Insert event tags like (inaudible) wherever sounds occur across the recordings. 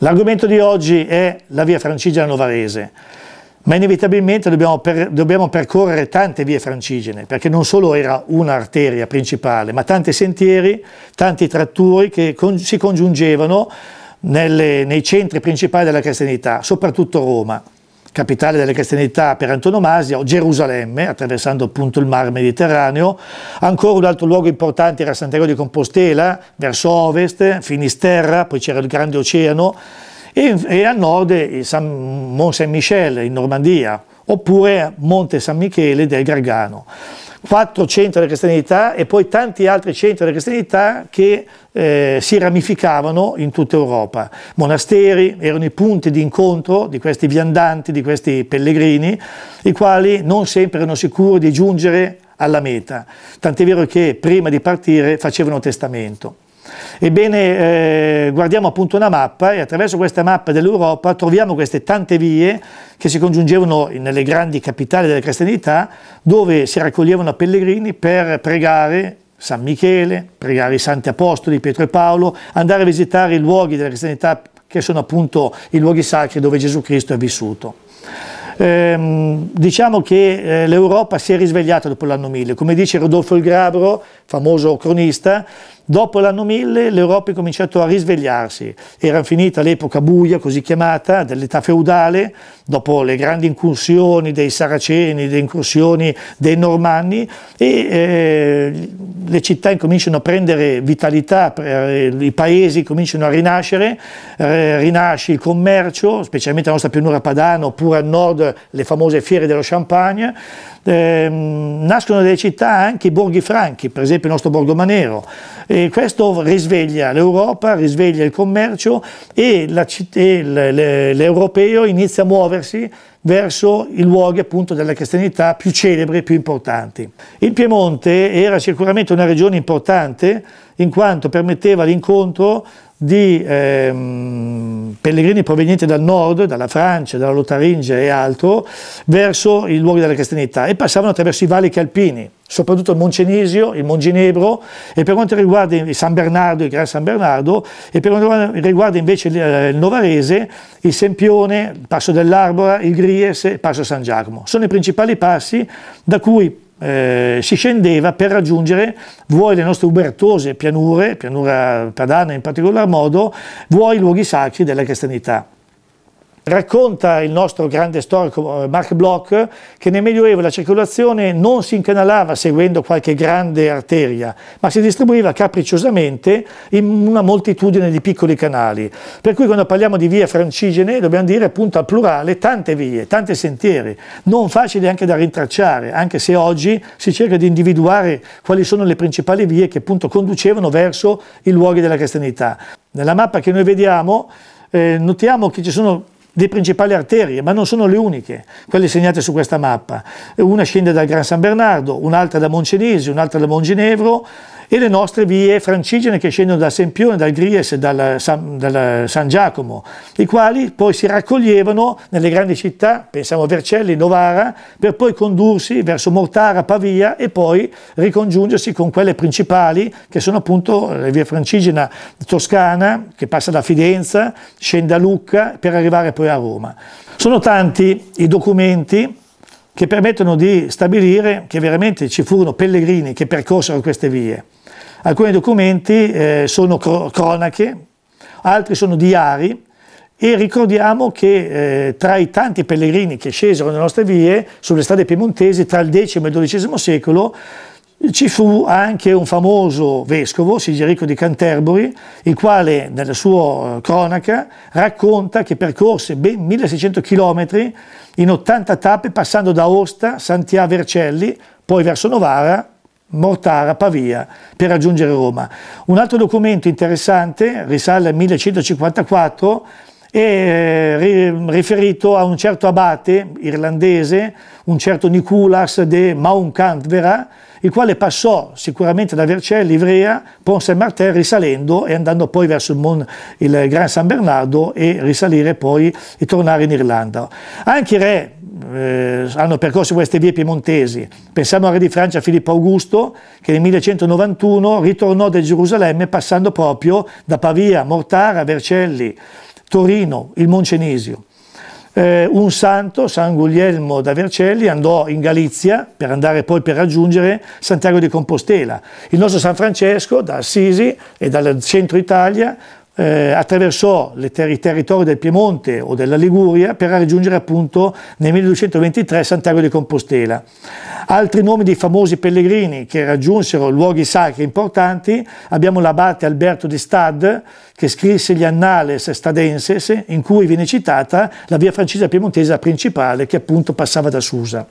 L'argomento di oggi è la via francigena novarese, ma inevitabilmente dobbiamo, per, dobbiamo, percorrere tante vie francigene, perché non solo era un'arteria principale, ma tanti sentieri, tanti tratturi che con, si congiungevano nelle, nei centri principali della cristianità, soprattutto Roma capitale della cristianità per antonomasia, o Gerusalemme, attraversando appunto il mar Mediterraneo. Ancora un altro luogo importante era Santiago di Compostela, verso ovest, Finisterra, poi c'era il Grande Oceano, e, e a nord San, Mont Saint-Michel in Normandia, oppure Monte San Michele del Gargano quattro centri della cristianità e poi tanti altri centri della cristianità che eh, si ramificavano in tutta Europa. Monasteri erano i punti di incontro di questi viandanti, di questi pellegrini, i quali non sempre erano sicuri di giungere alla meta, tant'è vero che prima di partire facevano testamento. Ebbene, eh, guardiamo appunto una mappa e attraverso questa mappa dell'Europa troviamo queste tante vie che si congiungevano nelle grandi capitali della cristianità dove si raccoglievano pellegrini per pregare San Michele, pregare i santi apostoli Pietro e Paolo, andare a visitare i luoghi della cristianità che sono appunto i luoghi sacri dove Gesù Cristo è vissuto. Ehm, diciamo che eh, l'Europa si è risvegliata dopo l'anno 1000, come dice Rodolfo il Grabro, famoso cronista, Dopo l'anno 1000 l'Europa è cominciato a risvegliarsi, era finita l'epoca buia, così chiamata, dell'età feudale, dopo le grandi incursioni dei saraceni, le incursioni dei normanni e eh, le città incominciano a prendere vitalità, eh, i paesi cominciano a rinascere, eh, rinasce il commercio, specialmente la nostra pianura padana oppure a nord le famose fiere dello Champagne, Ehm, nascono delle città anche i borghi franchi, per esempio il nostro borgo Manero, e questo risveglia l'Europa, risveglia il commercio e l'europeo inizia a muoversi verso i luoghi appunto della cristianità più celebri e più importanti. Il Piemonte era sicuramente una regione importante in quanto permetteva l'incontro di ehm, pellegrini provenienti dal nord, dalla Francia, dalla Lotaringia e altro, verso i luoghi della cristianità e passavano attraverso i valichi alpini, soprattutto il Moncenisio, il Monginebro e per quanto riguarda San Bernardo, il Gran San Bernardo e per quanto riguarda invece eh, il Novarese, il Sempione, il Passo dell'Arbora, il Gries e il Passo San Giacomo. Sono i principali passi da cui eh, si scendeva per raggiungere vuoi le nostre ubertose pianure, pianura padana in particolar modo, vuoi i luoghi sacri della cristianità. Racconta il nostro grande storico eh, Mark Bloch che nel Medioevo la circolazione non si incanalava seguendo qualche grande arteria, ma si distribuiva capricciosamente in una moltitudine di piccoli canali. Per cui quando parliamo di via francigene dobbiamo dire appunto al plurale tante vie, tanti sentieri, non facili anche da rintracciare, anche se oggi si cerca di individuare quali sono le principali vie che appunto conducevano verso i luoghi della cristianità. Nella mappa che noi vediamo eh, notiamo che ci sono dei principali arterie, ma non sono le uniche, quelle segnate su questa mappa. Una scende dal Gran San Bernardo, un'altra da Moncenisi, un'altra da Monginevro, e le nostre vie francigene che scendono dal Sempione, dal Gries e dal San, dal San Giacomo, i quali poi si raccoglievano nelle grandi città, pensiamo a Vercelli, Novara, per poi condursi verso Mortara, Pavia e poi ricongiungersi con quelle principali che sono appunto le vie francigena toscana che passa da Fidenza, scende a Lucca per arrivare poi a Roma. Sono tanti i documenti che permettono di stabilire che veramente ci furono pellegrini che percorsero queste vie alcuni documenti eh, sono cro- cronache, altri sono diari e ricordiamo che eh, tra i tanti pellegrini che scesero nelle nostre vie, sulle strade piemontesi, tra il X e il XII secolo, ci fu anche un famoso vescovo, Sigerico di Canterbury, il quale nella sua eh, cronaca racconta che percorse ben 1600 km in 80 tappe passando da Osta, Santiago Vercelli, poi verso Novara Mortara, Pavia, per raggiungere Roma. Un altro documento interessante risale al 1154 e eh, riferito a un certo abate irlandese, un certo Niculas de Mauncantvera, il quale passò sicuramente da Vercelli, Ivrea, Pont Saint-Martin risalendo e andando poi verso il, Mon, il Gran San Bernardo e risalire poi e tornare in Irlanda. Anche il re eh, hanno percorso queste vie piemontesi. Pensiamo al re di Francia Filippo Augusto che nel 1191 ritornò da Gerusalemme passando proprio da Pavia, Mortara, Vercelli, Torino, il Moncenisio. Eh, un santo, San Guglielmo da Vercelli, andò in Galizia per andare poi per raggiungere Santiago di Compostela. Il nostro San Francesco da Assisi e dal centro Italia eh, attraversò le ter i territori del Piemonte o della Liguria per raggiungere appunto nel 1223 Santiago di Compostela. Altri nomi di famosi pellegrini che raggiunsero luoghi sacri importanti abbiamo l'abate Alberto di Stad che scrisse gli Annales Stadenses in cui viene citata la via francese piemontese principale che appunto passava da Susa.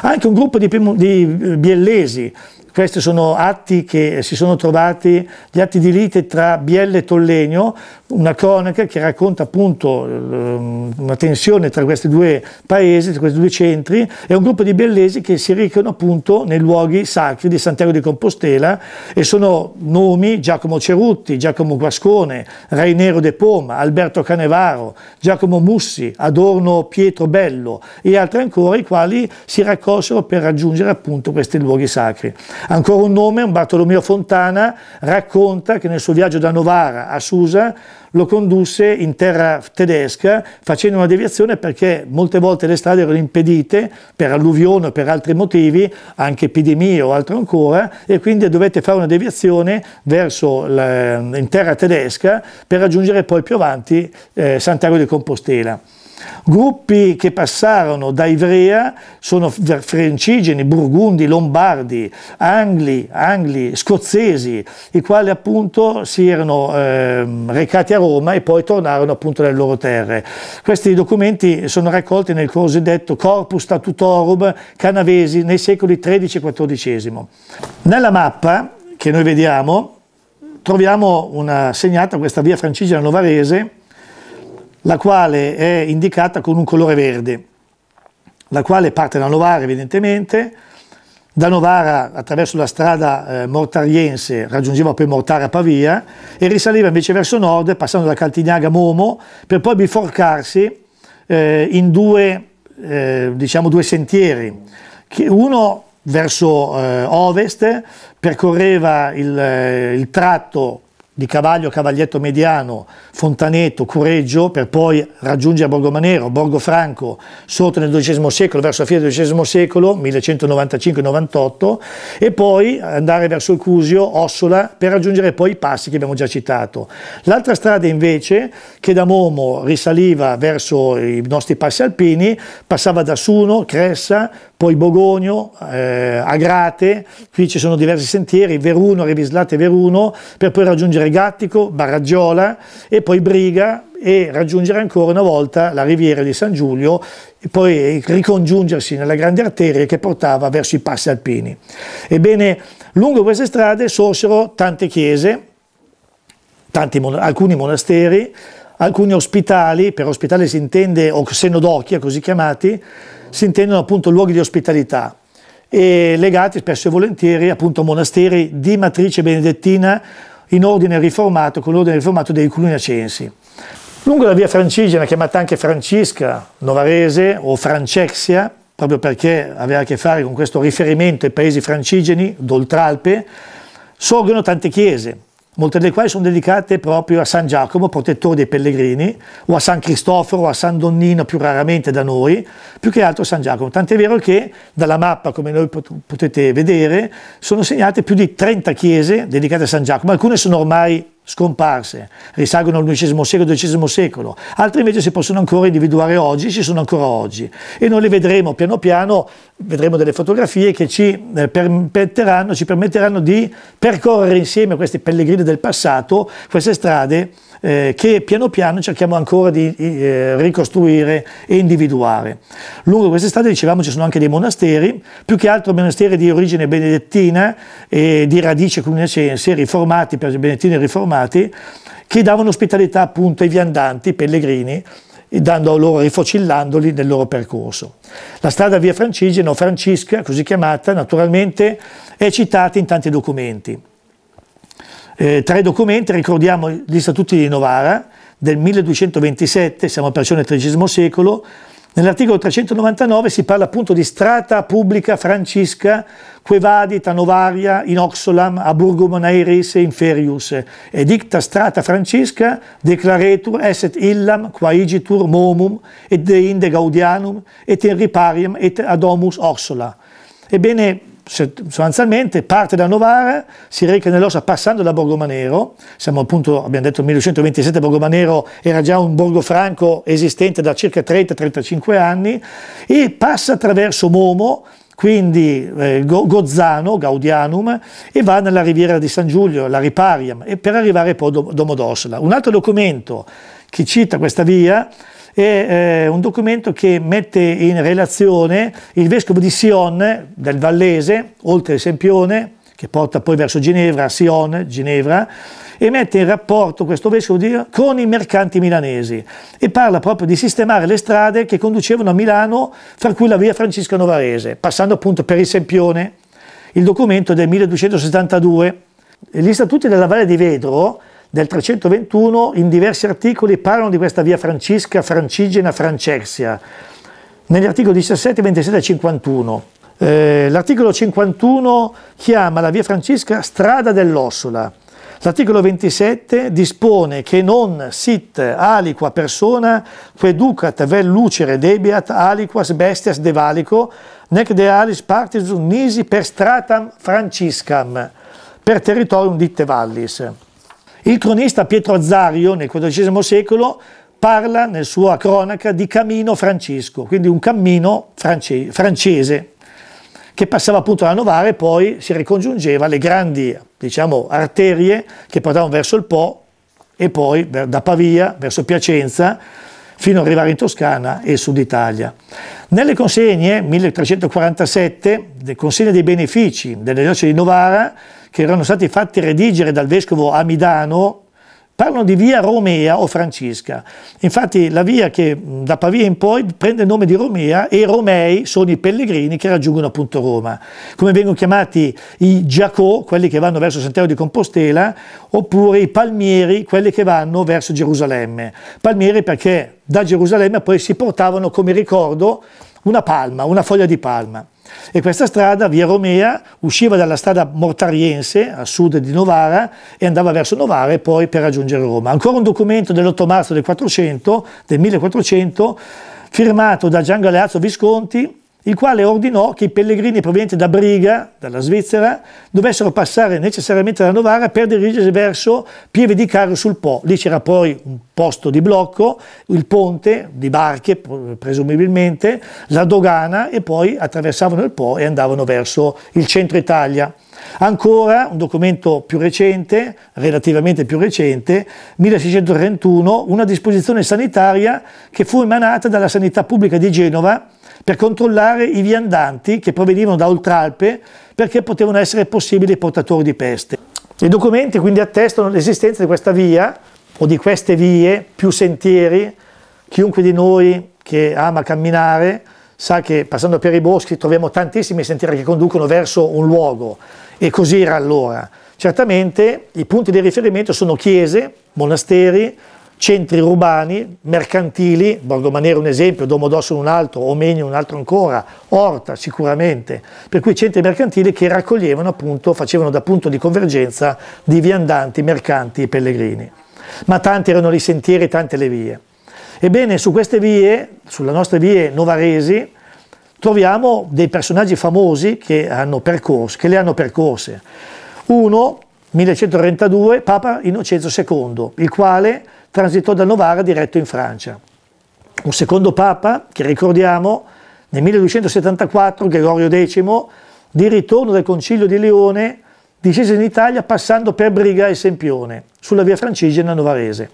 Anche un gruppo di, di eh, biellesi questi sono atti che si sono trovati, gli atti di lite tra Biella e Tollenio, una cronaca che racconta appunto ehm, una tensione tra questi due paesi, tra questi due centri, e un gruppo di biellesi che si recano appunto nei luoghi sacri di Santiago di Compostela e sono nomi Giacomo Cerutti, Giacomo Guascone, Rainero De Poma, Alberto Canevaro, Giacomo Mussi, Adorno Pietro Bello e altri ancora i quali si raccolsero per raggiungere appunto questi luoghi sacri. Ancora un nome, un Bartolomeo Fontana, racconta che nel suo viaggio da Novara a Susa lo condusse in terra tedesca facendo una deviazione perché molte volte le strade erano impedite per alluvione o per altri motivi, anche epidemie o altro ancora, e quindi dovette fare una deviazione verso la, in terra tedesca per raggiungere poi più avanti eh, Sant'Ago di Compostela. Gruppi che passarono da Ivrea sono francigeni, burgundi, lombardi, angli, angli scozzesi, i quali appunto si erano eh, recati a Roma e poi tornarono appunto nelle loro terre. Questi documenti sono raccolti nel cosiddetto Corpus Statutorum Canavesi nei secoli XIII e XIV. Nella mappa che noi vediamo troviamo una, segnata questa via francigena novarese la quale è indicata con un colore verde, la quale parte da Novara evidentemente, da Novara attraverso la strada eh, mortariense raggiungeva poi Mortara Pavia e risaliva invece verso nord passando da Caltignaga a Momo per poi biforcarsi eh, in due, eh, diciamo due sentieri, uno verso eh, ovest percorreva il, eh, il tratto di Cavaglio, Cavaglietto Mediano, Fontanetto, Cureggio, per poi raggiungere Borgomanero, Borgofranco, sotto nel XII secolo, verso la fine del XII secolo, 1195-98, e poi andare verso il Cusio, Ossola, per raggiungere poi i passi che abbiamo già citato. L'altra strada invece, che da Momo risaliva verso i nostri passi alpini, passava da Suno, Cressa, poi Bogonio, eh, Agrate, qui ci sono diversi sentieri, Veruno, Revislate, Veruno, per poi raggiungere Fregattico, Baraggiola e poi Briga e raggiungere ancora una volta la riviera di San Giulio e poi ricongiungersi nella grande arteria che portava verso i passi alpini. Ebbene, lungo queste strade sorsero tante chiese, tanti, alcuni monasteri, alcuni ospitali, per ospitale si intende, o senodochia così chiamati, si intendono appunto luoghi di ospitalità e legati spesso e volentieri appunto a monasteri di matrice benedettina in ordine riformato con l'ordine riformato dei cluniacensi. Lungo la via Francigena, chiamata anche Francisca Novarese o Francexia, proprio perché aveva a che fare con questo riferimento ai paesi francigeni d'Oltralpe, sorgono tante chiese, molte delle quali sono dedicate proprio a San Giacomo, protettore dei pellegrini, o a San Cristoforo, o a San Donnino, più raramente da noi, più che altro a San Giacomo. Tant'è vero che dalla mappa, come noi potete vedere, sono segnate più di 30 chiese dedicate a San Giacomo, alcune sono ormai scomparse, risalgono al XI secolo, XII secolo, altre invece si possono ancora individuare oggi, ci sono ancora oggi e noi le vedremo piano piano, vedremo delle fotografie che ci eh, permetteranno, ci permetteranno di percorrere insieme a questi pellegrini del passato, queste strade eh, che piano piano cerchiamo ancora di eh, ricostruire e individuare. Lungo queste strade, dicevamo, ci sono anche dei monasteri, più che altro monasteri di origine benedettina e di radice cunecense, riformati per benedettini riformati, affamati, che davano ospitalità appunto ai viandanti, ai pellegrini, dando loro, rifocillandoli nel loro percorso. La strada via Francigena o Francisca, così chiamata, naturalmente è citata in tanti documenti. Eh, tra i documenti ricordiamo gli Statuti di Novara del 1227, siamo perciò del XIII secolo, Nell'articolo 399 si parla appunto di strata pubblica francisca Quevadi, Tanovaria, in Oxolam, a Burgo Monairis e Inferius, e dicta strata francisca declaretur esset illam quaigitur momum et de inde gaudianum et in ripariam, et ad homus Orsola. Ebbene, sostanzialmente parte da Novara, si reca nell'Ossa passando da Borgomanero, siamo appunto, abbiamo detto 1227, Borgomanero era già un borgo franco esistente da circa 30-35 anni, e passa attraverso Momo, quindi eh, Gozzano, Gaudianum, e va nella riviera di San Giulio, la Ripariam, per arrivare poi a Domodossola. Un altro documento che cita questa via è eh, un documento che mette in relazione il vescovo di Sion, del Vallese, oltre il Sempione, che porta poi verso Ginevra, Sion, Ginevra, e mette in rapporto questo vescovo di, con i mercanti milanesi e parla proprio di sistemare le strade che conducevano a Milano, fra cui la via Francesca Novarese, passando appunto per il Sempione, il documento del 1262. Gli statuti della Valle di Vedro del 321 in diversi articoli parlano di questa via Francisca, Francigena, Francesia, negli articoli 17, 27 e 51. Eh, l'articolo 51 chiama la via Francisca strada dell'Ossola. L'articolo 27 dispone che non sit aliqua persona queducat vel lucere debiat aliquas bestias devalico nec de alis partis nisi per stratam franciscam per territorium ditte vallis. Il cronista Pietro Azzario nel XIV secolo parla nella sua cronaca di Camino Francesco, quindi un cammino france francese che passava appunto da Novara e poi si ricongiungeva alle grandi diciamo, arterie che portavano verso il Po e poi da Pavia verso Piacenza fino ad arrivare in Toscana e Sud Italia. Nelle consegne 1347, le consegne dei benefici delle noci di Novara, che erano stati fatti redigere dal vescovo Amidano, parlano di via Romea o Francesca. Infatti la via che da Pavia in poi prende il nome di Romea e i Romei sono i pellegrini che raggiungono appunto Roma. Come vengono chiamati i Giacò, quelli che vanno verso Santiago di Compostela, oppure i Palmieri, quelli che vanno verso Gerusalemme. Palmieri perché da Gerusalemme poi si portavano come ricordo una palma, una foglia di palma. E questa strada, via Romea, usciva dalla strada Mortariense a sud di Novara e andava verso Novara e poi per raggiungere Roma. Ancora un documento dell'8 marzo del, 400, del 1400 firmato da Gian Galeazzo Visconti il quale ordinò che i pellegrini provenienti da Briga, dalla Svizzera, dovessero passare necessariamente da Novara per dirigersi verso Pieve di Caro sul Po. Lì c'era poi un posto di blocco, il ponte di barche presumibilmente, la dogana e poi attraversavano il Po e andavano verso il centro Italia. Ancora un documento più recente, relativamente più recente, 1631, una disposizione sanitaria che fu emanata dalla Sanità Pubblica di Genova per controllare i viandanti che provenivano da Oltralpe perché potevano essere possibili portatori di peste. I documenti quindi attestano l'esistenza di questa via o di queste vie più sentieri. Chiunque di noi che ama camminare sa che passando per i boschi troviamo tantissimi sentieri che conducono verso un luogo e così era allora. Certamente i punti di riferimento sono chiese, monasteri, centri urbani, mercantili, Borgomaniera un esempio, Domodossola un altro, Omegno un altro ancora, Orta sicuramente, per cui centri mercantili che raccoglievano appunto, facevano da punto di convergenza di viandanti, mercanti e pellegrini. Ma tanti erano i sentieri, tante le vie. Ebbene, su queste vie, sulle nostre vie novaresi, troviamo dei personaggi famosi che, percorso, che le hanno percorse. Uno, 1132, Papa Innocenzo II, il quale transitò da Novara diretto in Francia. Un secondo papa, che ricordiamo, nel 1274 Gregorio X, di ritorno dal concilio di Leone, discese in Italia passando per Briga e Sempione, sulla via francigena novarese.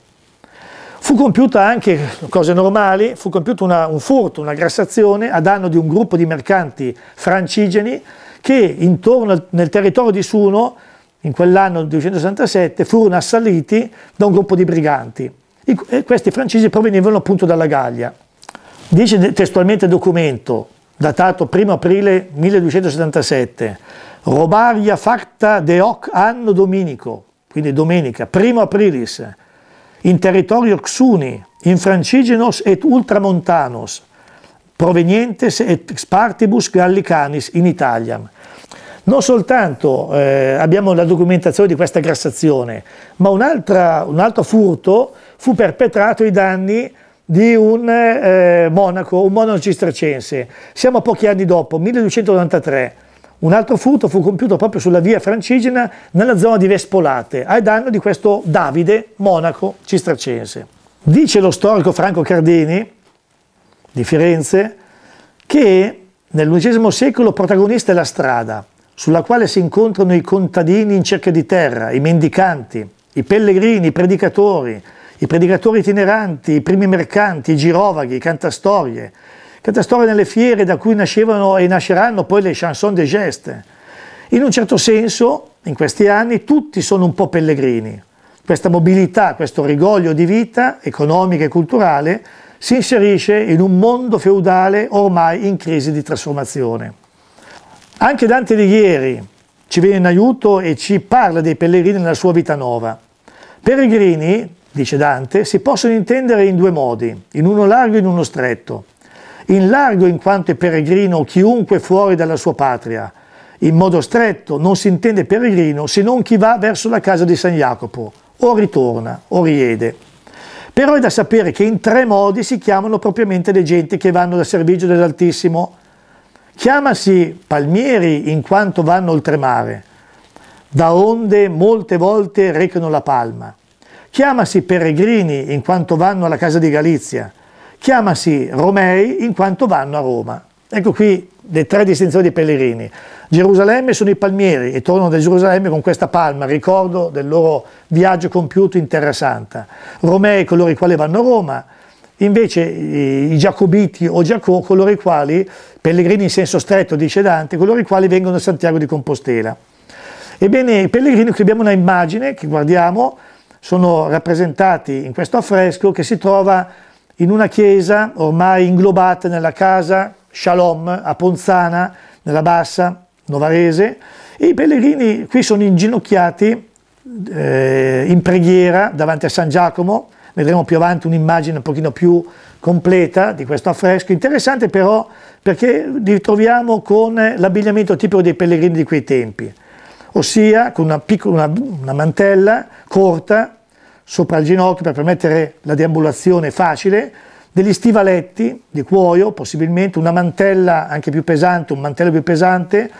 Fu compiuta anche, cose normali, fu compiuto una, un furto, una grassazione a danno di un gruppo di mercanti francigeni che intorno al, nel territorio di Suno in quell'anno 267, furono assaliti da un gruppo di briganti. E eh, questi francesi provenivano appunto dalla Gallia. Dice testualmente il documento, datato 1 aprile 1277, Romaria facta de hoc anno dominico, quindi domenica, 1 aprilis, in territorio Xuni, in francigenos et ultramontanos, provenientes et spartibus gallicanis in Italia. Non soltanto eh, abbiamo la documentazione di questa grassazione, ma un, un altro furto fu perpetrato ai danni di un eh, monaco, un monaco cistercense. Siamo a pochi anni dopo, 1293. Un altro furto fu compiuto proprio sulla via francigena nella zona di Vespolate, ai danni di questo Davide, monaco cistercense. Dice lo storico Franco Cardini di Firenze che nell'undicesimo secolo protagonista è la strada, sulla quale si incontrano i contadini in cerca di terra, i mendicanti, i pellegrini, i predicatori, i predicatori itineranti, i primi mercanti, i girovaghi, i cantastorie, cantastorie nelle fiere da cui nascevano e nasceranno poi le chansons de geste. In un certo senso, in questi anni, tutti sono un po' pellegrini. Questa mobilità, questo rigoglio di vita economica e culturale si inserisce in un mondo feudale ormai in crisi di trasformazione. Anche Dante Alighieri ci viene in aiuto e ci parla dei pellegrini nella sua vita nuova. Pellegrini, dice Dante, si possono intendere in due modi, in uno largo e in uno stretto. In largo in quanto è peregrino chiunque fuori dalla sua patria, in modo stretto non si intende peregrino se non chi va verso la casa di San Jacopo, o ritorna o riede. Però è da sapere che in tre modi si chiamano propriamente le genti che vanno dal servizio dell'Altissimo Chiamasi palmieri in quanto vanno oltremare, da onde molte volte recano la palma. Chiamasi peregrini in quanto vanno alla casa di Galizia. Chiamasi romei in quanto vanno a Roma. Ecco qui le tre distinzioni dei pellegrini. Gerusalemme sono i palmieri e tornano da Gerusalemme con questa palma, ricordo del loro viaggio compiuto in Terra Santa. Romei, coloro i quali vanno a Roma, invece i giacobiti o Giacò, coloro i quali pellegrini in senso stretto, dice Dante, coloro i quali vengono a Santiago di Compostela. Ebbene, i pellegrini, qui abbiamo una immagine che guardiamo, sono rappresentati in questo affresco che si trova in una chiesa ormai inglobata nella casa Shalom a Ponzana, nella bassa Novarese, e i pellegrini qui sono inginocchiati eh, in preghiera davanti a San Giacomo, vedremo più avanti un'immagine un pochino più completa di questo affresco, interessante però perché li troviamo con l'abbigliamento tipico dei pellegrini di quei tempi, ossia con una, piccola, una, una mantella corta sopra il ginocchio per permettere la deambulazione facile, degli stivaletti di cuoio, possibilmente una mantella anche più pesante, un mantello più pesante,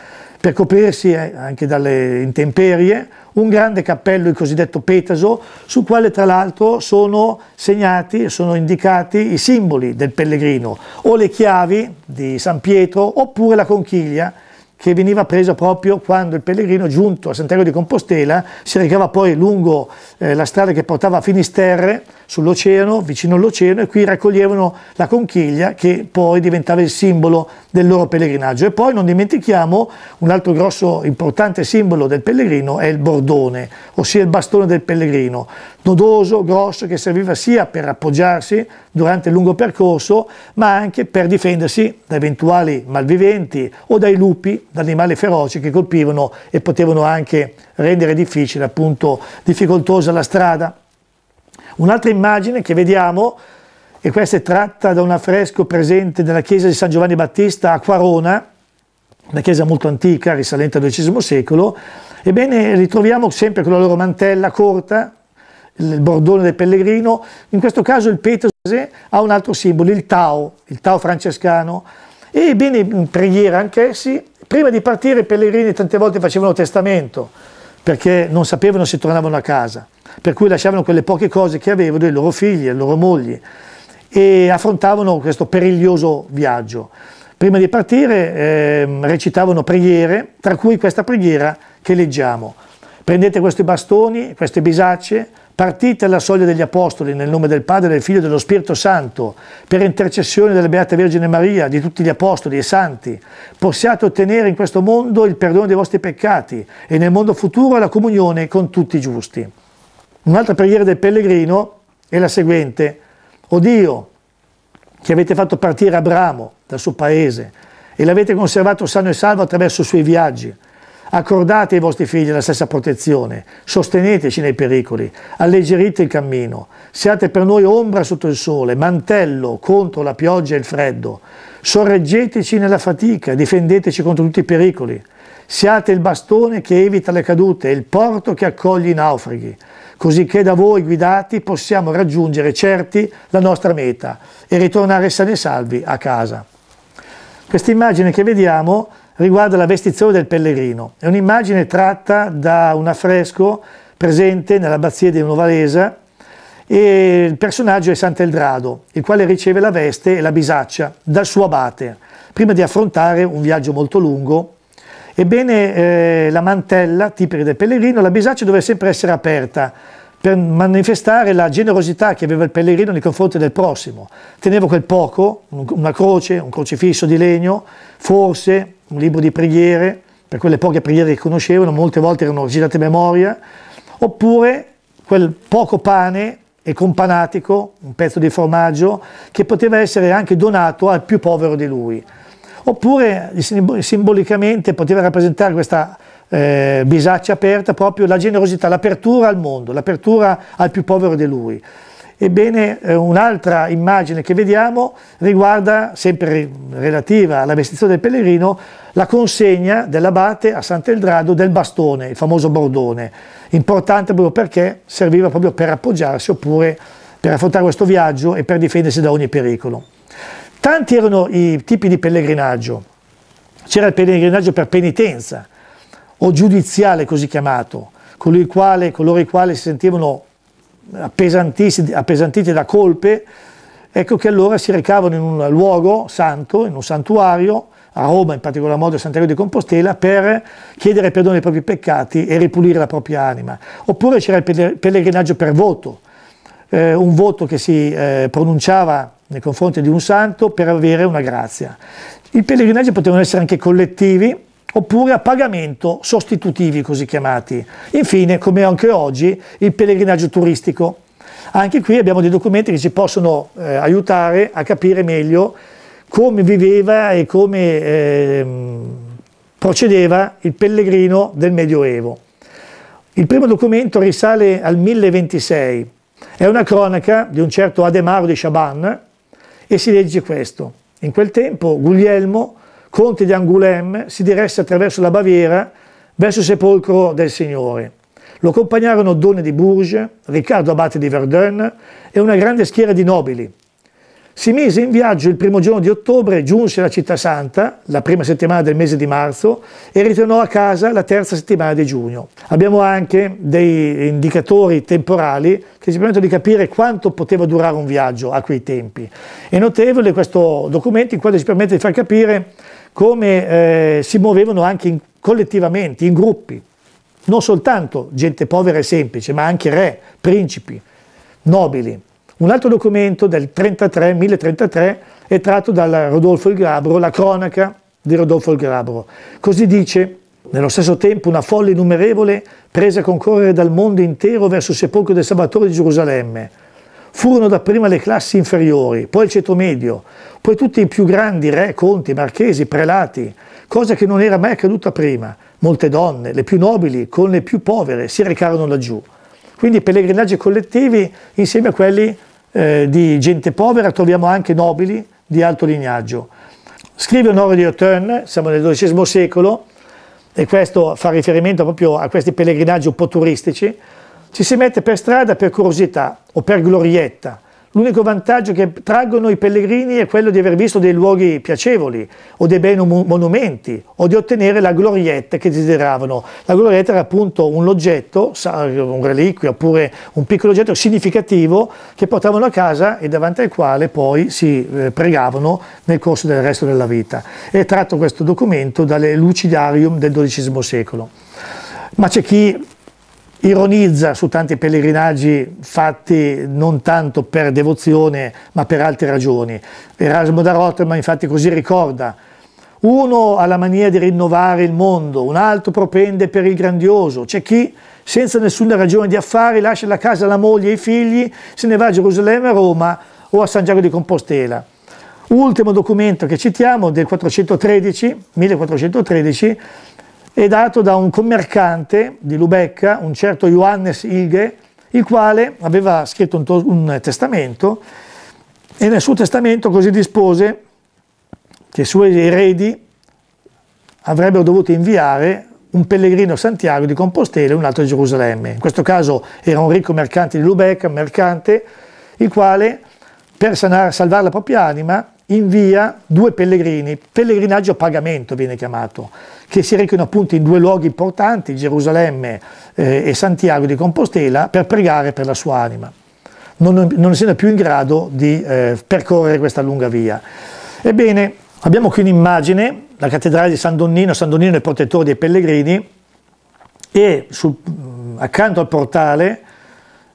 per coprirsi eh, anche dalle intemperie, un grande cappello, il cosiddetto petaso, sul quale tra l'altro sono segnati e sono indicati i simboli del pellegrino, o le chiavi di San Pietro, oppure la conchiglia che veniva presa proprio quando il pellegrino giunto a Santiago di Compostela si recava poi lungo eh, la strada che portava a Finisterre sull'oceano, vicino all'oceano e qui raccoglievano la conchiglia che poi diventava il simbolo del loro pellegrinaggio e poi non dimentichiamo un altro grosso importante simbolo del pellegrino è il bordone, ossia il bastone del pellegrino nodoso, grosso, che serviva sia per appoggiarsi durante il lungo percorso, ma anche per difendersi da eventuali malviventi o dai lupi, da animali feroci che colpivano e potevano anche rendere difficile, appunto, difficoltosa la strada. Un'altra immagine che vediamo, e questa è tratta da un affresco presente nella chiesa di San Giovanni Battista a Quarona, una chiesa molto antica, risalente al XII secolo, ebbene ritroviamo sempre con la loro mantella corta, il bordone del pellegrino, in questo caso il petose ha un altro simbolo, il Tao, il Tao francescano, e bene in preghiera anch'essi, prima di partire i pellegrini tante volte facevano testamento, perché non sapevano se tornavano a casa, per cui lasciavano quelle poche cose che avevano ai loro figli, alle loro mogli, e affrontavano questo periglioso viaggio. Prima di partire eh, recitavano preghiere, tra cui questa preghiera che leggiamo. Prendete questi bastoni, queste bisacce, Partite alla soglia degli Apostoli nel nome del Padre, del Figlio e dello Spirito Santo, per intercessione della Beata Vergine Maria, di tutti gli Apostoli e Santi, possiate ottenere in questo mondo il perdono dei vostri peccati e nel mondo futuro la comunione con tutti i giusti. Un'altra preghiera del pellegrino è la seguente. O Dio, che avete fatto partire Abramo dal suo paese e l'avete conservato sano e salvo attraverso i suoi viaggi, Accordate ai vostri figli la stessa protezione, sosteneteci nei pericoli, alleggerite il cammino, siate per noi ombra sotto il sole, mantello contro la pioggia e il freddo, sorreggeteci nella fatica, difendeteci contro tutti i pericoli, siate il bastone che evita le cadute, il porto che accoglie i naufraghi, così da voi guidati possiamo raggiungere certi la nostra meta e ritornare sani e salvi a casa. Questa immagine che vediamo riguarda la vestizione del pellegrino. È un'immagine tratta da un affresco presente nell'abbazia di Novalesa e il personaggio è Sant'Eldrado, il quale riceve la veste e la bisaccia dal suo abate, prima di affrontare un viaggio molto lungo. Ebbene, eh, la mantella tipica del pellegrino, la bisaccia doveva sempre essere aperta per manifestare la generosità che aveva il pellegrino nei confronti del prossimo. Teneva quel poco, una croce, un crocifisso di legno, forse un libro di preghiere, per quelle poche preghiere che conoscevano, molte volte erano girate a memoria, oppure quel poco pane e companatico, un pezzo di formaggio, che poteva essere anche donato al più povero di lui. Oppure simbolicamente poteva rappresentare questa eh, bisaccia aperta proprio la generosità, l'apertura al mondo, l'apertura al più povero di lui. Ebbene, eh, un'altra immagine che vediamo riguarda, sempre relativa alla vestizione del pellegrino, la consegna dell'abate a Sant'Eldrado del bastone, il famoso bordone, importante proprio perché serviva proprio per appoggiarsi oppure per affrontare questo viaggio e per difendersi da ogni pericolo. Tanti erano i tipi di pellegrinaggio. C'era il pellegrinaggio per penitenza o giudiziale così chiamato, coloro i quali si sentivano appesantiti, da colpe, ecco che allora si recavano in un luogo santo, in un santuario, a Roma, in particolar modo a Sant'Elio di Compostela, per chiedere perdono ai propri peccati e ripulire la propria anima. Oppure c'era il pellegrinaggio per voto, eh, un voto che si eh, pronunciava nei confronti di un santo per avere una grazia. I pellegrinaggi potevano essere anche collettivi, oppure a pagamento sostitutivi così chiamati. Infine, come anche oggi, il pellegrinaggio turistico. Anche qui abbiamo dei documenti che ci possono eh, aiutare a capire meglio come viveva e come eh, procedeva il pellegrino del Medioevo. Il primo documento risale al 1026, è una cronaca di un certo Ademaro di Chaban e si legge questo. In quel tempo Guglielmo conte di Angoulême, si diresse attraverso la Baviera verso il sepolcro del Signore. Lo accompagnarono Donne di Bourges, Riccardo Abate di Verdun e una grande schiera di nobili. Si mise in viaggio il primo giorno di ottobre, giunse alla città santa, la prima settimana del mese di marzo, e ritornò a casa la terza settimana di giugno. Abbiamo anche dei indicatori temporali che ci permettono di capire quanto poteva durare un viaggio a quei tempi. È notevole questo documento in quanto ci permette di far capire come eh, si muovevano anche in, collettivamente, in gruppi, non soltanto gente povera e semplice, ma anche re, principi, nobili. Un altro documento del 33, 1033 è tratto da Rodolfo il Grabro, la cronaca di Rodolfo il Grabro. Così dice, nello stesso tempo una folla innumerevole prese a concorrere dal mondo intero verso il sepolcro del Salvatore di Gerusalemme Furono dapprima le classi inferiori, poi il ceto medio, poi tutti i più grandi re, conti, marchesi, prelati, cosa che non era mai accaduta prima. Molte donne, le più nobili con le più povere, si recarono laggiù. Quindi pellegrinaggi collettivi insieme a quelli eh, di gente povera troviamo anche nobili di alto lignaggio. Scrive Onore di Autun, siamo nel XII secolo, e questo fa riferimento proprio a questi pellegrinaggi un po' turistici, ci si mette per strada per curiosità o per glorietta. L'unico vantaggio che traggono i pellegrini è quello di aver visto dei luoghi piacevoli o dei bei monumenti o di ottenere la glorietta che desideravano. La glorietta era appunto un oggetto, un reliquio oppure un piccolo oggetto significativo che portavano a casa e davanti al quale poi si eh, pregavano nel corso del resto della vita. È tratto questo documento dalle Lucidarium del XII secolo. Ma c'è chi ironizza su tanti pellegrinaggi fatti non tanto per devozione ma per altre ragioni. Erasmo da Rotterdam infatti così ricorda, uno ha la mania di rinnovare il mondo, un altro propende per il grandioso, c'è chi senza nessuna ragione di affari lascia la casa, la moglie e i figli, se ne va a Gerusalemme, a Roma o a San Giacomo di Compostela. Ultimo documento che citiamo del 413, 1413 è dato da un commercante di Lubecca, un certo Johannes Ilge, il quale aveva scritto un, un testamento e nel suo testamento così dispose che i suoi eredi avrebbero dovuto inviare un pellegrino Santiago di Compostela e un altro di Gerusalemme. In questo caso era un ricco mercante di Lubecca, mercante, il quale per sanare, salvare la propria anima invia due pellegrini, pellegrinaggio a pagamento viene chiamato, che si recano appunto in due luoghi importanti, Gerusalemme eh, e Santiago di Compostela, per pregare per la sua anima, non, non essendo più in grado di eh, percorrere questa lunga via. Ebbene, abbiamo qui un'immagine, la cattedrale di San Donnino, San Donnino è il protettore dei pellegrini, e sul, mm, accanto al portale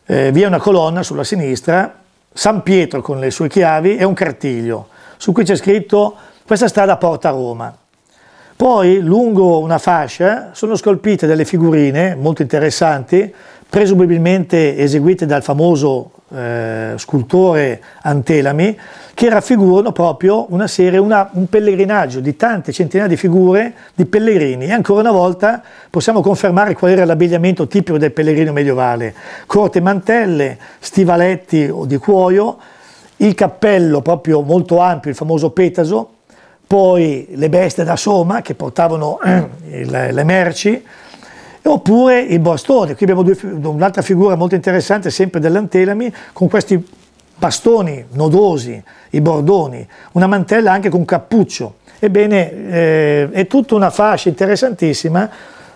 eh, vi è una colonna sulla sinistra, San Pietro con le sue chiavi e un cartiglio su cui c'è scritto questa strada porta a Roma. Poi lungo una fascia sono scolpite delle figurine molto interessanti, presumibilmente eseguite dal famoso eh, scultore Antelami, che raffigurano proprio una serie, una, un pellegrinaggio di tante centinaia di figure di pellegrini. E ancora una volta possiamo confermare qual era l'abbigliamento tipico del pellegrino medievale: corte mantelle, stivaletti di cuoio, il cappello proprio molto ampio, il famoso petaso, poi le bestie da soma che portavano le, (clears throat) le merci, oppure il bastone. Qui abbiamo un'altra figura molto interessante, sempre dell'antelami, con questi bastoni nodosi, i bordoni, una mantella anche con cappuccio. Ebbene, eh, è tutta una fascia interessantissima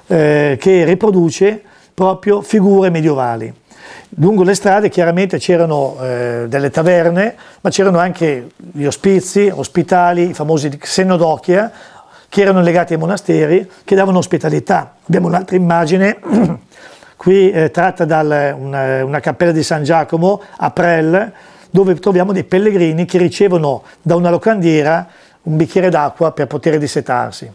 eh, che riproduce proprio figure medievali lungo le strade chiaramente c'erano eh, delle taverne, ma c'erano anche gli ospizi, ospitali, i famosi Xenodochia, che erano legati ai monasteri, che davano ospitalità. Abbiamo un'altra immagine, (clears throat) qui eh, tratta da una, una, cappella di San Giacomo a Prel, dove troviamo dei pellegrini che ricevono da una locandiera un bicchiere d'acqua per poter dissetarsi.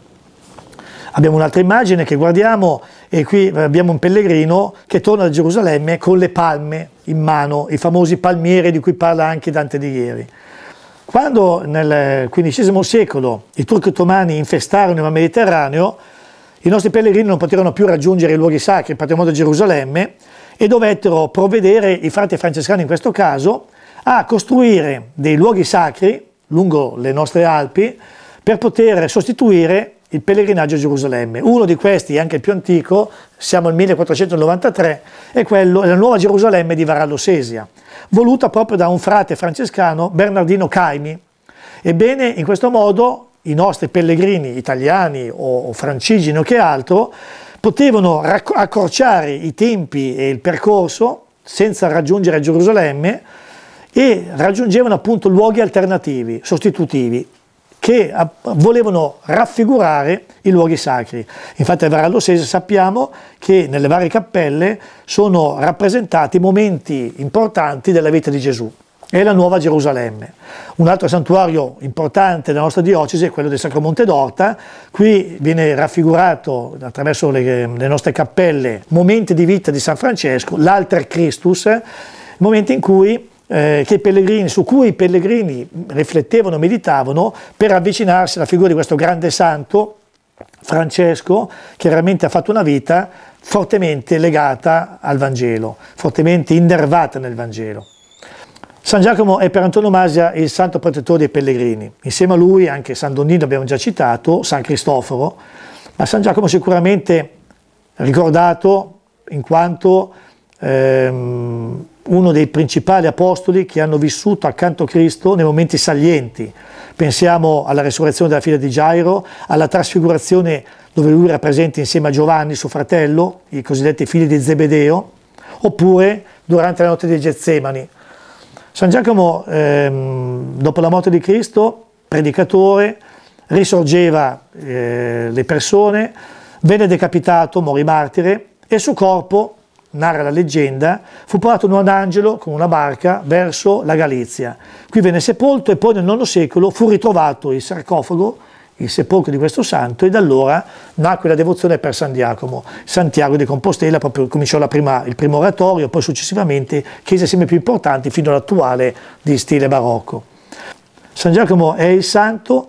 Abbiamo un'altra immagine che guardiamo e qui abbiamo un pellegrino che torna da Gerusalemme con le palme in mano, i famosi palmieri di cui parla anche Dante di ieri. Quando nel XV secolo i turchi ottomani infestarono il Mar Mediterraneo, i nostri pellegrini non poterono più raggiungere i luoghi sacri, il patrimonio Gerusalemme, e dovettero provvedere, i frati francescani in questo caso, a costruire dei luoghi sacri lungo le nostre Alpi per poter sostituire il pellegrinaggio a Gerusalemme. Uno di questi, anche il più antico, siamo al 1493, è quello, la nuova Gerusalemme di Varallosesia, voluta proprio da un frate francescano, Bernardino Caimi. Ebbene, in questo modo i nostri pellegrini italiani o, francigini o che altro potevano accorciare i tempi e il percorso senza raggiungere Gerusalemme e raggiungevano appunto luoghi alternativi, sostitutivi che ah, volevano raffigurare i luoghi sacri. Infatti a Varallossese sappiamo che nelle varie cappelle sono rappresentati momenti importanti della vita di Gesù È la Nuova Gerusalemme. Un altro santuario importante della nostra diocesi è quello del Sacro Monte d'Orta, qui viene raffigurato attraverso le, le nostre cappelle momenti di vita di San Francesco, l'Alter Christus, momenti in cui eh, pellegrini, su cui i pellegrini riflettevano, meditavano per avvicinarsi alla figura di questo grande santo, Francesco, che veramente ha fatto una vita fortemente legata al Vangelo, fortemente innervata nel Vangelo. San Giacomo è per antonomasia il santo protettore dei pellegrini, insieme a lui anche San Donnino abbiamo già citato, San Cristoforo, ma San Giacomo sicuramente ricordato in quanto ehm, uno dei principali apostoli che hanno vissuto accanto a Cristo nei momenti salienti. Pensiamo alla resurrezione della figlia di Gairo, alla trasfigurazione dove lui era presente insieme a Giovanni, suo fratello, i cosiddetti figli di Zebedeo, oppure durante la notte di Getsemani. San Giacomo, ehm, dopo la morte di Cristo, predicatore, risorgeva eh, le persone, venne decapitato, morì martire e il suo corpo narra la leggenda, fu portato un angelo con una barca verso la Galizia. Qui venne sepolto e poi nel IX secolo fu ritrovato il sarcofago, il sepolcro di questo santo, e da allora nacque la devozione per San Giacomo. Santiago di Compostela proprio cominciò prima, il primo oratorio, poi successivamente chiese sempre più importanti fino all'attuale di stile barocco. San Giacomo è il santo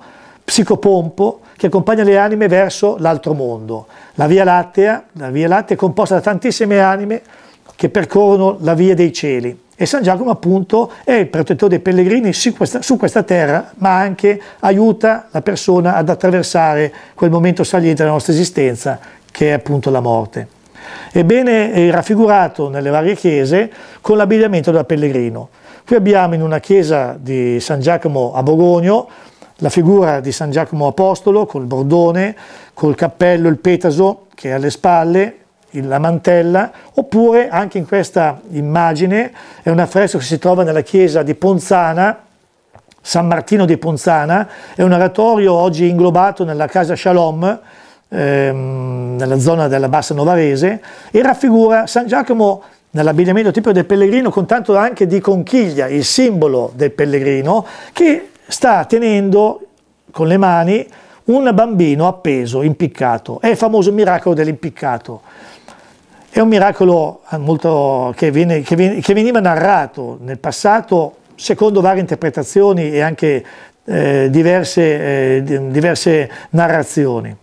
psicopompo che accompagna le anime verso l'altro mondo. La Via Lattea, la Via Lattea è composta da tantissime anime che percorrono la Via dei Cieli e San Giacomo appunto è il protettore dei pellegrini su questa, su questa terra, ma anche aiuta la persona ad attraversare quel momento saliente della nostra esistenza che è appunto la morte. Ebbene, è raffigurato nelle varie chiese con l'abbigliamento da pellegrino. Qui abbiamo in una chiesa di San Giacomo a Bogogno la figura di San Giacomo Apostolo col bordone, col cappello, il petaso che è alle spalle, la mantella, oppure anche in questa immagine è un affresco che si trova nella chiesa di Ponzana, San Martino di Ponzana, è un oratorio oggi inglobato nella casa Shalom, ehm, nella zona della Bassa Novarese, e raffigura San Giacomo nell'abbigliamento tipico del pellegrino con tanto anche di conchiglia, il simbolo del pellegrino, che sta tenendo con le mani un bambino appeso, impiccato. È il famoso miracolo dell'impiccato. È un miracolo molto, che, viene, che, viene, che, veniva narrato nel passato secondo varie interpretazioni e anche eh, diverse, eh, diverse narrazioni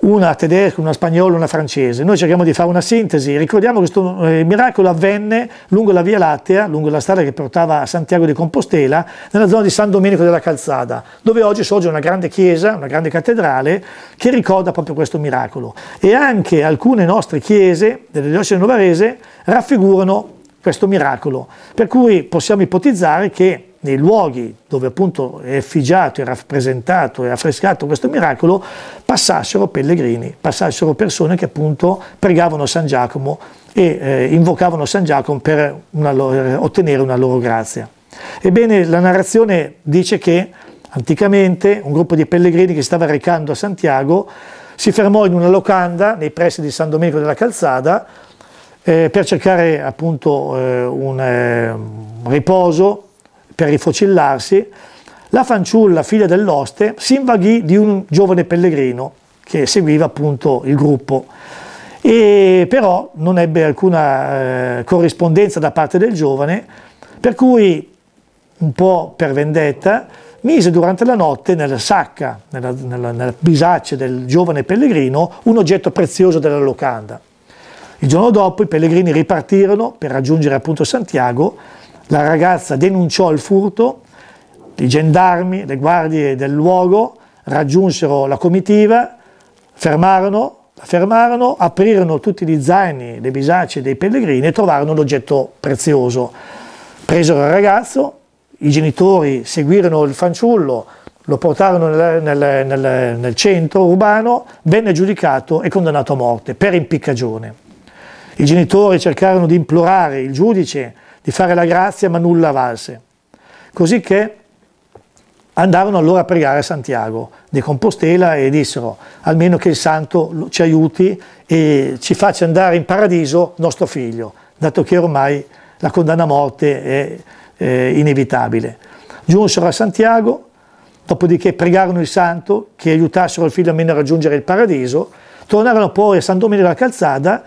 una tedesca, una spagnola, una francese. Noi cerchiamo di fare una sintesi. Ricordiamo che questo eh, miracolo avvenne lungo la Via Lattea, lungo la strada che portava a Santiago di Compostela, nella zona di San Domenico della Calzada, dove oggi sorge una grande chiesa, una grande cattedrale, che ricorda proprio questo miracolo. E anche alcune nostre chiese delle diocesi novarese raffigurano questo miracolo. Per cui possiamo ipotizzare che nei luoghi dove appunto è effigiato, è rappresentato, è affrescato questo miracolo, passassero pellegrini, passassero persone che appunto pregavano San Giacomo e eh, invocavano San Giacomo per una loro, eh, ottenere una loro grazia. Ebbene, la narrazione dice che anticamente un gruppo di pellegrini che stava recando a Santiago si fermò in una locanda nei pressi di San Domenico della Calzada eh, per cercare appunto eh, un eh, riposo per rifocillarsi, la fanciulla, figlia dell'oste, si invaghì di un giovane pellegrino che seguiva appunto il gruppo e però non ebbe alcuna eh, corrispondenza da parte del giovane, per cui un po' per vendetta mise durante la notte nella sacca, nella, nella, nella bisaccia del giovane pellegrino, un oggetto prezioso della locanda. Il giorno dopo i pellegrini ripartirono per raggiungere appunto Santiago la ragazza denunciò il furto, i gendarmi, le guardie del luogo raggiunsero la comitiva, fermarono, la fermarono, aprirono tutti gli zaini, le bisacce dei pellegrini e trovarono l'oggetto prezioso. Presero il ragazzo, i genitori seguirono il fanciullo, lo portarono nel, nel, nel, nel, centro urbano, venne giudicato e condannato a morte per impiccagione. I genitori cercarono di implorare il giudice di fare la grazia, ma nulla valse. Così che andarono allora a pregare a Santiago di Compostela e dissero almeno che il santo ci aiuti e ci faccia andare in paradiso nostro figlio, dato che ormai la condanna a morte è, è inevitabile. Giunsero a Santiago, dopodiché pregarono il santo che aiutassero il figlio almeno a raggiungere il paradiso, tornarono poi a San Domenico della Calzada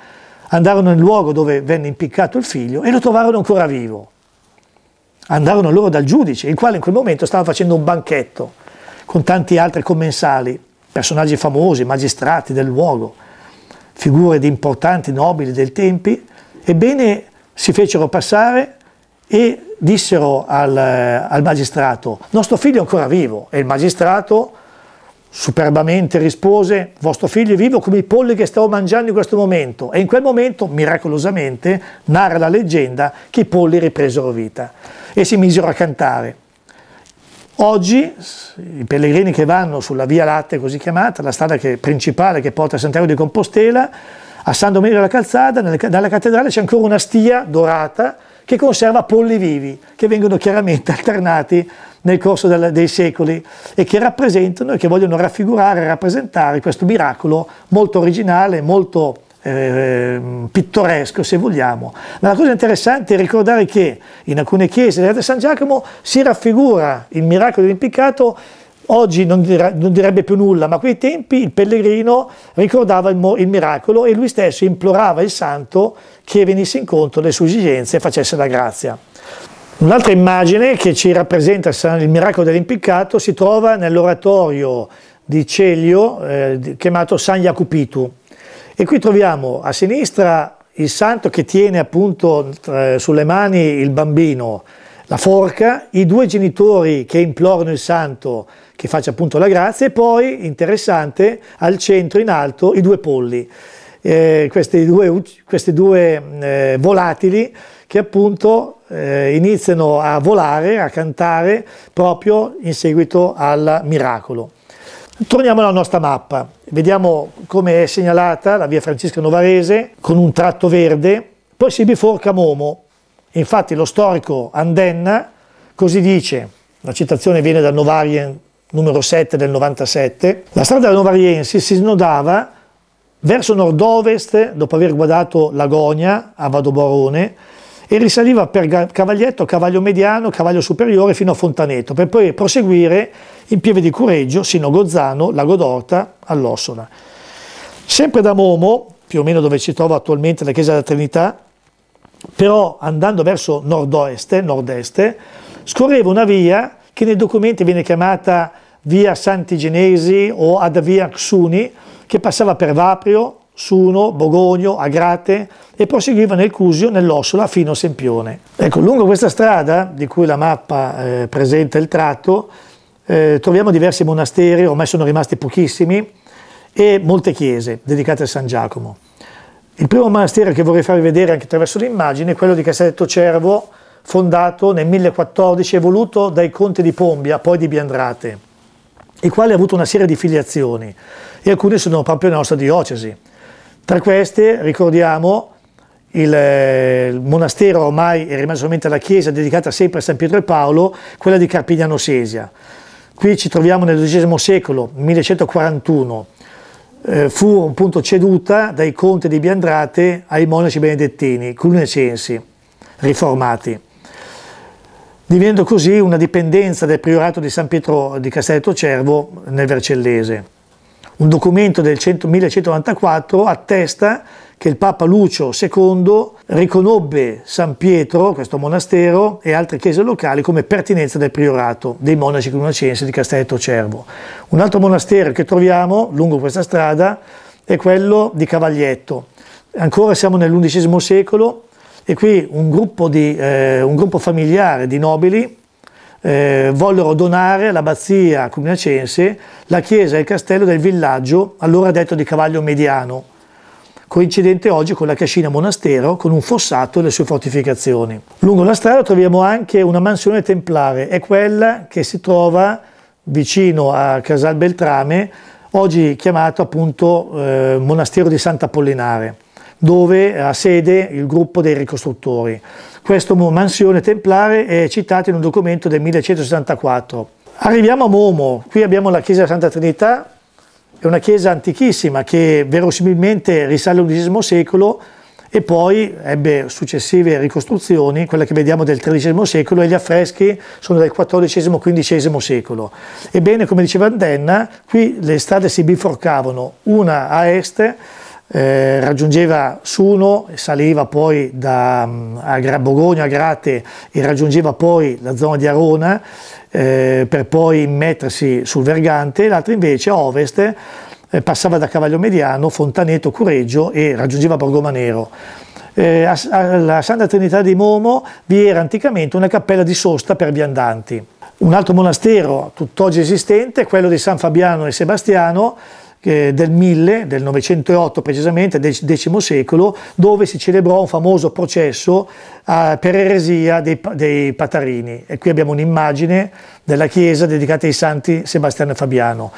andarono nel luogo dove venne impiccato il figlio e lo trovarono ancora vivo. Andarono loro dal giudice, il quale in quel momento stava facendo un banchetto con tanti altri commensali, personaggi famosi, magistrati del luogo, figure di importanti nobili del tempi, ebbene si fecero passare e dissero al, al magistrato, nostro figlio è ancora vivo, e il magistrato Superbamente rispose, vostro figlio è vivo come i polli che stavo mangiando in questo momento. E in quel momento, miracolosamente, narra la leggenda che i polli ripresero vita e si misero a cantare. Oggi i pellegrini che vanno sulla Via Latte, così chiamata, la strada che, principale che porta a Santiago di Compostela, a San Domenico della Calzada, nelle, dalla cattedrale c'è ancora una stia dorata che conserva polli vivi, che vengono chiaramente alternati nel corso del, dei secoli e che rappresentano e che vogliono raffigurare e rappresentare questo miracolo molto originale, molto eh, pittoresco se vogliamo. Ma la cosa interessante è ricordare che in alcune chiese di San Giacomo si raffigura il miracolo dell'impiccato Oggi non, dire, non, direbbe più nulla, ma a quei tempi il pellegrino ricordava il, il, miracolo e lui stesso implorava il santo che venisse incontro alle sue esigenze e facesse la grazia. Un'altra immagine che ci rappresenta il miracolo dell'impiccato si trova nell'oratorio di Celio eh, chiamato San Jacopitu e qui troviamo a sinistra il santo che tiene appunto eh, sulle mani il bambino, la forca, i due genitori che implorano il santo che faccia appunto la grazia e poi, interessante, al centro in alto i due polli, eh, questi due, questi due eh, volatili che appunto eh, iniziano a volare, a cantare proprio in seguito al miracolo. Torniamo alla nostra mappa, vediamo come è segnalata la via Francesca Novarese con un tratto verde, poi si biforca Momo, infatti lo storico Andenna così dice, la citazione viene dal Novarien numero 7 del 97, la strada novariense si snodava verso nord-ovest dopo aver guardato Lagonia a Vado Borone e risaliva per Cavaglietto, cavallo Mediano, cavallo Superiore fino a Fontaneto, per poi proseguire in Pieve di Cureggio, sino a Gozzano, Lago d'Orta, all'Ossola. Sempre da Momo, più o meno dove si trova attualmente la Chiesa della Trinità, però andando verso nord-est, nord scorreva una via che nei documenti viene chiamata via Santigenesi o ad via Xuni, che passava per Vaprio, Suno, Bogonio, Agrate e proseguiva nel Cusio, nell'Ossola fino a Sempione. Ecco, lungo questa strada, di cui la mappa eh, presenta il tratto, eh, troviamo diversi monasteri, ormai sono rimasti pochissimi, e molte chiese dedicate a San Giacomo. Il primo monastero che vorrei farvi vedere anche attraverso l'immagine è quello di Cassetto Cervo, fondato nel 1014 e voluto dai conti di Pombia, poi di Biandrate, il quale ha avuto una serie di filiazioni e alcune sono proprio nella nostra diocesi. Tra queste ricordiamo eh, il, monastero ormai è rimasto solamente la chiesa dedicata sempre a San Pietro e Paolo, quella di Carpignano Sesia. Qui ci troviamo nel XII secolo, 1141. Eh, fu appunto ceduta dai conti di Biandrate ai monaci benedettini, clunesensi, riformati, divenendo così una dipendenza del priorato di San Pietro di Castelletto Cervo nel Vercellese un documento del 1194 attesta che il Papa Lucio II riconobbe San Pietro, questo monastero, e altre chiese locali come pertinenza del priorato dei monaci comunacensi di Castelletto Cervo. Un altro monastero che troviamo lungo questa strada è quello di Cavaglietto. Ancora siamo nell'undicesimo secolo e qui un gruppo, di, eh, un gruppo familiare di nobili eh, vollero donare all'abbazia cugnacense la chiesa e il castello del villaggio, allora detto di Cavallo Mediano, coincidente oggi con la cascina monastero, con un fossato e le sue fortificazioni. Lungo la strada troviamo anche una mansione templare, è quella che si trova vicino a Casal Beltrame, oggi chiamato appunto eh, Monastero di Sant'Apollinare, dove ha sede il gruppo dei ricostruttori. Questo mansione templare è eh, citato in un documento del 1164. Arriviamo a Momo, qui abbiamo la chiesa Santa Trinità, è una chiesa antichissima che verosimilmente risale al XI secolo e poi ebbe successive ricostruzioni, quella che vediamo del XIII secolo e gli affreschi sono del XIV-XV secolo. Ebbene, come diceva Antenna, qui le strade si biforcavano, una a est eh, raggiungeva Suno, saliva poi da mm, a Bogogno a Grate e raggiungeva poi la zona di Arona eh, per poi mettersi sul Vergante, l'altra invece a ovest eh, passava da Cavallo Mediano, Fontaneto, Cureggio e raggiungeva Borgomanero. Eh, a, alla Santa Trinità di Momo vi era anticamente una cappella di sosta per viandanti. Un altro monastero tutt'oggi esistente è quello di San Fabiano e Sebastiano, eh, del 1000, del 908 precisamente, del X secolo, dove si celebrò un famoso processo eh, per eresia dei, dei, Patarini. E qui abbiamo un'immagine della chiesa dedicata ai santi Sebastiano e Fabiano.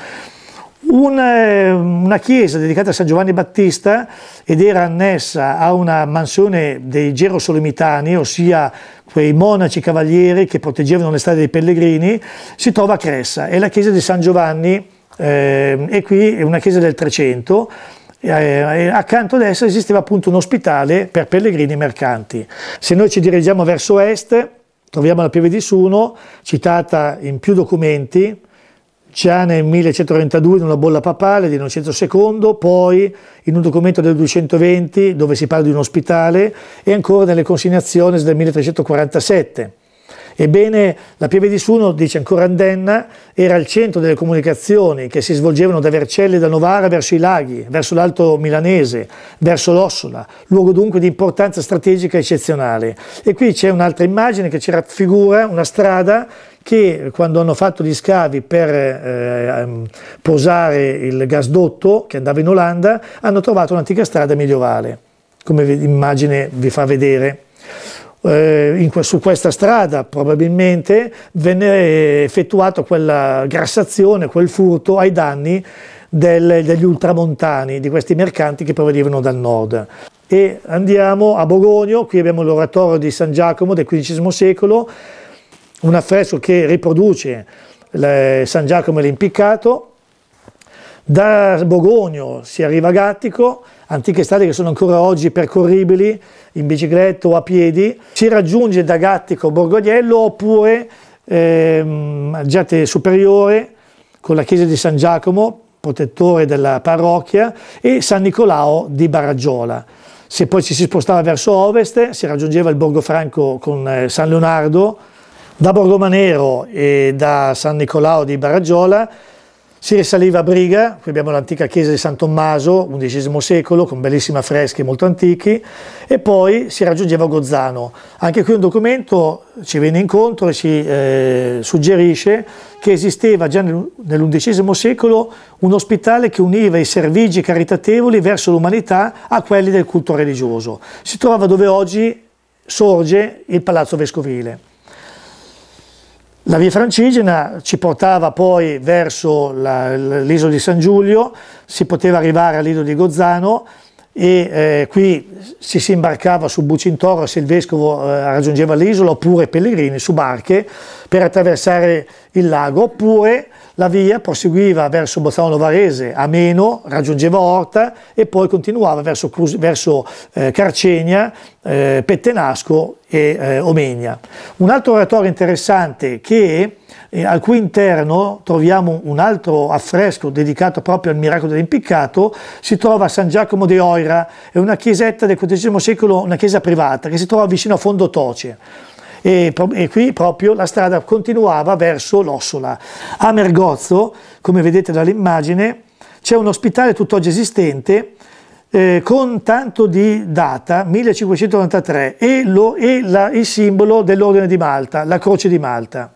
Un, eh, una chiesa dedicata a San Giovanni Battista ed era annessa a una mansione dei Gerosolimitani, ossia quei monaci cavalieri che proteggevano le strade dei pellegrini, si trova a Cressa. È la chiesa di San Giovanni eh, e qui è una chiesa del 300 eh, accanto ad essa esisteva appunto un ospitale per pellegrini mercanti. Se noi ci dirigiamo verso est, troviamo la Pieve di Suno, citata in più documenti, già nel 1132 in una bolla papale di Innocenzo II, poi in un documento del 220 dove si parla di un ospitale e ancora nelle consignazioni del 1347. Ebbene, la Pieve di Suno, dice ancora Andenna, era il centro delle comunicazioni che si svolgevano da Vercelli e da Novara verso i laghi, verso l'Alto Milanese, verso l'Ossola, luogo dunque di importanza strategica eccezionale. E qui c'è un'altra immagine che ci raffigura una strada che quando hanno fatto gli scavi per eh, ehm, posare il gasdotto che andava in Olanda, hanno trovato un'antica strada medievale, come immagine vi fa vedere eh, in, su questa strada probabilmente venne eh, effettuata quella grassazione, quel furto ai danni del, degli ultramontani, di questi mercanti che provenivano dal nord. E andiamo a Bogonio, qui abbiamo l'oratorio di San Giacomo del XV secolo, un affresco che riproduce le, San Giacomo l'impiccato. Da Bogonio si arriva a Gattico, antiche strade che sono ancora oggi percorribili, in bicicletta o a piedi, si raggiunge da Gattico Borgognello oppure ehm, Giate Superiore con la chiesa di San Giacomo, protettore della parrocchia, e San Nicolao di Baraggiola. Se poi ci si spostava verso ovest si raggiungeva il Borgo Franco con eh, San Leonardo, da Borgomanero e da San Nicolao di Baraggiola si risaliva a Briga, qui abbiamo l'antica chiesa di San Tommaso, XI secolo, con bellissimi affreschi molto antichi, e poi si raggiungeva Gozzano. Anche qui un documento ci viene incontro e ci eh, suggerisce che esisteva già nell'XI secolo un ospitale che univa i servigi caritatevoli verso l'umanità a quelli del culto religioso. Si trova dove oggi sorge il palazzo vescovile. La via francigena ci portava poi verso l'isola di San Giulio, si poteva arrivare all'isola di Gozzano e eh, qui si, si imbarcava su Bucintoro se il vescovo eh, raggiungeva l'isola oppure pellegrini su barche per attraversare il lago oppure la via proseguiva verso Bozzano Varese, a Meno, raggiungeva Orta e poi continuava verso, verso eh, Carcegna, eh, Pettenasco e eh, Omegna. Un altro oratorio interessante che eh, al cui interno troviamo un altro affresco dedicato proprio al miracolo dell'impiccato, si trova a San Giacomo de Oira, è una chiesetta del XIV secolo, una chiesa privata che si trova vicino a Fondo Toce e, e qui proprio la strada continuava verso l'Ossola. A Mergozzo, come vedete dall'immagine, c'è un ospitale tutt'oggi esistente eh, con tanto di data 1593 e, lo, e la, il simbolo dell'ordine di Malta, la croce di Malta.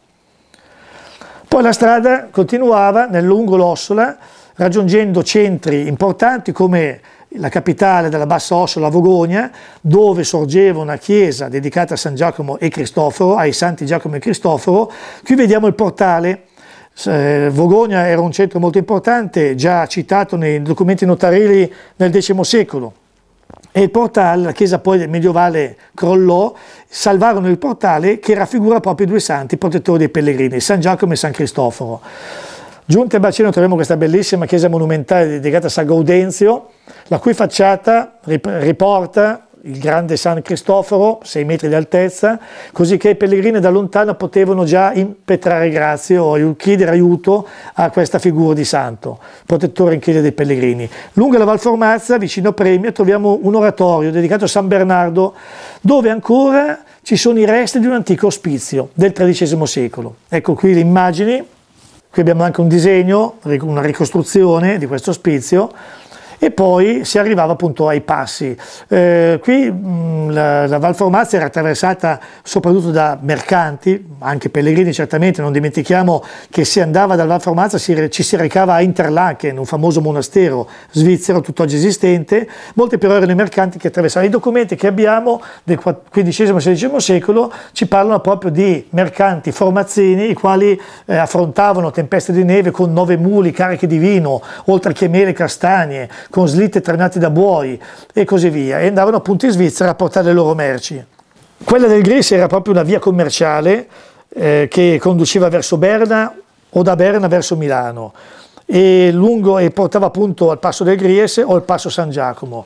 Poi la strada continuava nel lungo l'Ossola raggiungendo centri importanti come la capitale della Bassa Ossola, Vogogna, dove sorgeva una chiesa dedicata a San Giacomo e Cristoforo, ai Santi Giacomo e Cristoforo. Qui vediamo il portale. Eh, Vogogna era un centro molto importante, già citato nei documenti notarili nel X secolo. E il portale, la chiesa poi medievale crollò, salvarono il portale che raffigura proprio i due santi, protettori dei pellegrini, San Giacomo e San Cristoforo. Giunti a Bacino troviamo questa bellissima chiesa monumentale dedicata a San Gaudenzio, la cui facciata riporta il grande San Cristoforo, 6 metri di altezza, così che i pellegrini da lontano potevano già impetrare grazie o chiedere aiuto a questa figura di santo, protettore in chiesa dei pellegrini. Lungo la Val Formazza, vicino a Premio, troviamo un oratorio dedicato a San Bernardo, dove ancora ci sono i resti di un antico ospizio del XIII secolo. Ecco qui le immagini Qui abbiamo anche un disegno, una ricostruzione di questo ospizio e poi si arrivava appunto ai passi. Eh, qui mh, mm, la, la Val Formazia era attraversata soprattutto da mercanti, anche pellegrini certamente, non dimentichiamo che si andava dalla Val Formazia, si, ci si recava a Interlaken, un famoso monastero svizzero tutt'oggi esistente, molti però erano i mercanti che attraversavano. I documenti che abbiamo del XV-XVI secolo ci parlano proprio di mercanti formazzini, i quali eh, affrontavano tempeste di neve con nove muli carichi di vino, oltre che mele e castagne, con slitte trainate da buoi e così via, e andavano appunto in Svizzera a portare le loro merci. Quella del Gris era proprio una via commerciale eh, che conduceva verso Berna o da Berna verso Milano e, lungo, e portava appunto al passo del Gries o al passo San Giacomo.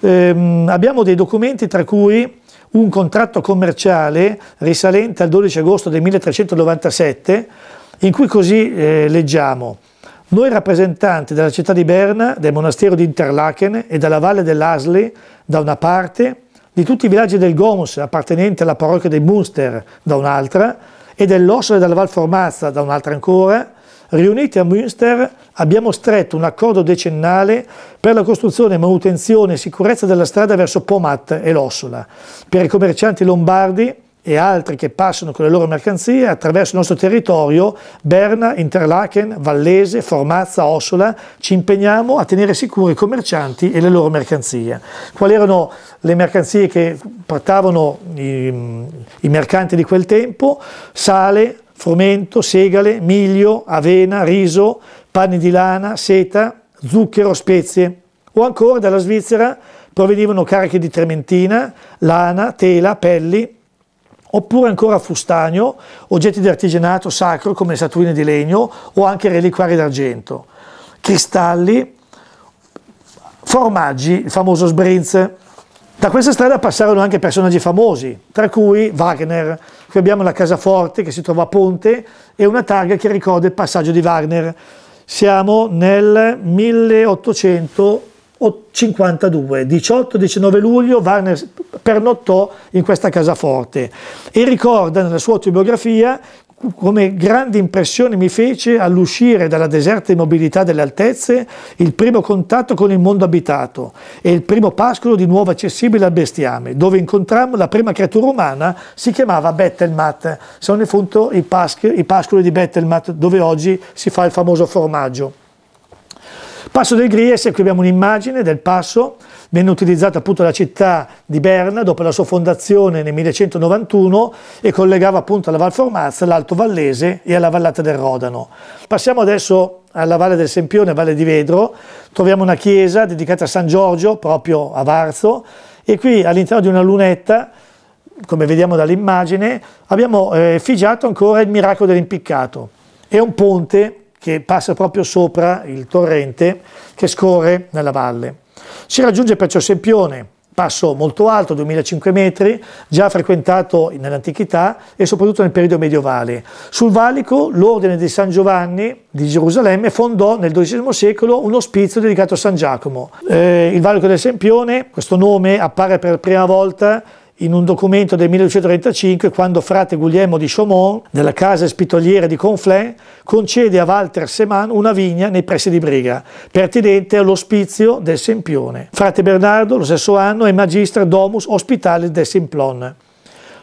Ehm, abbiamo dei documenti tra cui un contratto commerciale risalente al 12 agosto del 1397 in cui così eh, leggiamo noi rappresentanti della città di Berna, del monastero di Interlaken e della valle dell'Asli da una parte, di tutti i villaggi del Goms appartenenti alla parrocchia dei Munster da un'altra e dell'Ossola della Val Formazza da un'altra ancora, riuniti a Münster abbiamo stretto un accordo decennale per la costruzione, manutenzione e sicurezza della strada verso Pomat e l'Ossola, per i commercianti lombardi e altri che passano con le loro mercanzie attraverso il nostro territorio, Berna, Interlaken, Vallese, Formazza, Ossola, ci impegniamo a tenere sicuri i commercianti e le loro mercanzie. Quali erano le mercanzie che portavano i, i mercanti di quel tempo? Sale, frumento, segale, miglio, avena, riso, panni di lana, seta, zucchero, spezie. O ancora dalla Svizzera provenivano cariche di trementina, lana, tela, pelli, oppure ancora fustagno, oggetti di artigianato sacro come statuine di legno o anche reliquari d'argento, cristalli, formaggi, il famoso sbrinze. Da questa strada passarono anche personaggi famosi, tra cui Wagner. Qui abbiamo la casa forte che si trova a Ponte e una targa che ricorda il passaggio di Wagner. Siamo nel 1800 52, 18-19 luglio Wagner pernottò in questa casa forte e ricorda nella sua autobiografia come grande impressione mi fece all'uscire dalla deserta immobilità delle altezze il primo contatto con il mondo abitato e il primo pascolo di nuovo accessibile al bestiame, dove incontrammo la prima creatura umana, si chiamava Bettelmat, sono in fondo i, pasc- i pascoli di Bettelmat, dove oggi si fa il famoso formaggio. Passo del Gries, qui abbiamo un'immagine del passo, venne utilizzata appunto la città di Berna dopo la sua fondazione nel 1191 e collegava appunto alla Val Formazza, l'Alto Vallese e alla Vallata del Rodano. Passiamo adesso alla Valle del Sempione, Valle di Vedro, troviamo una chiesa dedicata a San Giorgio, proprio a Varzo, e qui all'interno di una lunetta come vediamo dall'immagine, abbiamo eh, effigiato ancora il miracolo dell'impiccato. È un ponte che passa proprio sopra il torrente che scorre nella valle. Si raggiunge perciò Sempione, passo molto alto, 2005 metri, già frequentato nell'antichità e soprattutto nel periodo medievale. Sul valico l'ordine di San Giovanni di Gerusalemme fondò nel XII secolo un ospizio dedicato a San Giacomo. Eh, il valico del Sempione, questo nome appare per la prima volta in un documento del 1235 quando frate Guglielmo di Chaumont, nella casa spitoliera di Conflans, concede a Walter Seman una vigna nei pressi di Briga, pertinente all'ospizio del Sempione. Frate Bernardo, lo stesso anno, è magister domus hospitalis del Simplon.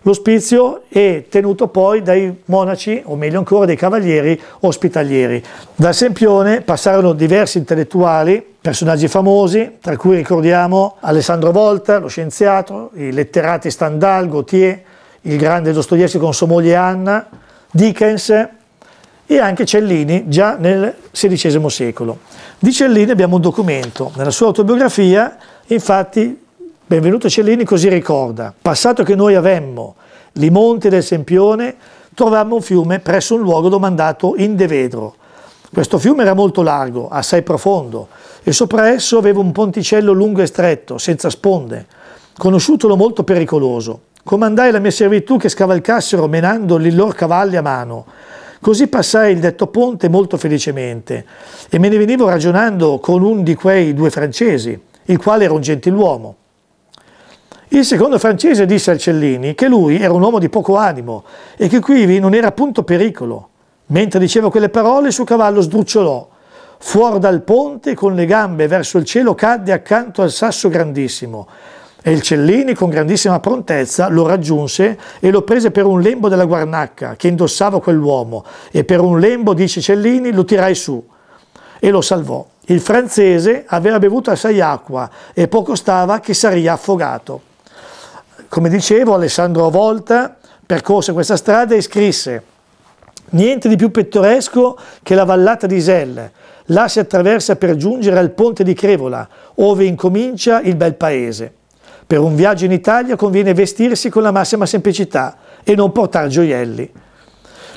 L'ospizio è tenuto poi dai monaci, o meglio ancora dai cavalieri ospitalieri. Dal Sempione passarono diversi intellettuali, personaggi famosi, tra cui ricordiamo Alessandro Volta, lo scienziato, i letterati Stendhal, Gautier, il grande Dostoevsky con sua moglie Anna, Dickens e anche Cellini già nel XVI secolo. Di Cellini abbiamo un documento, nella sua autobiografia infatti Benvenuto Cellini così ricorda, passato che noi avemmo li monti del Sempione, trovammo un fiume presso un luogo domandato Indevedro. Questo fiume era molto largo, assai profondo, e sopra esso aveva un ponticello lungo e stretto, senza sponde, conosciutolo molto pericoloso. Comandai la mia servitù che scavalcassero menando i loro cavalli a mano. Così passai il detto ponte molto felicemente, e me ne venivo ragionando con un di quei due francesi, il quale era un gentiluomo il secondo francese disse al Cellini che lui era un uomo di poco animo e che quivi non era appunto pericolo. Mentre diceva quelle parole il suo cavallo sdrucciolò. Fuori dal ponte, con le gambe verso il cielo, cadde accanto al sasso grandissimo e il Cellini con grandissima prontezza lo raggiunse e lo prese per un lembo della guarnacca che indossava quell'uomo e per un lembo, dice Cellini, lo tirai su e lo salvò. Il francese aveva bevuto assai acqua e poco stava che saria affogato. Come dicevo, Alessandro Volta percorse questa strada e scrisse Niente di più pittoresco che la vallata di Iselle. Là si attraversa per giungere al ponte di Crevola, ove incomincia il bel paese. Per un viaggio in Italia conviene vestirsi con la massima semplicità e non portare gioielli.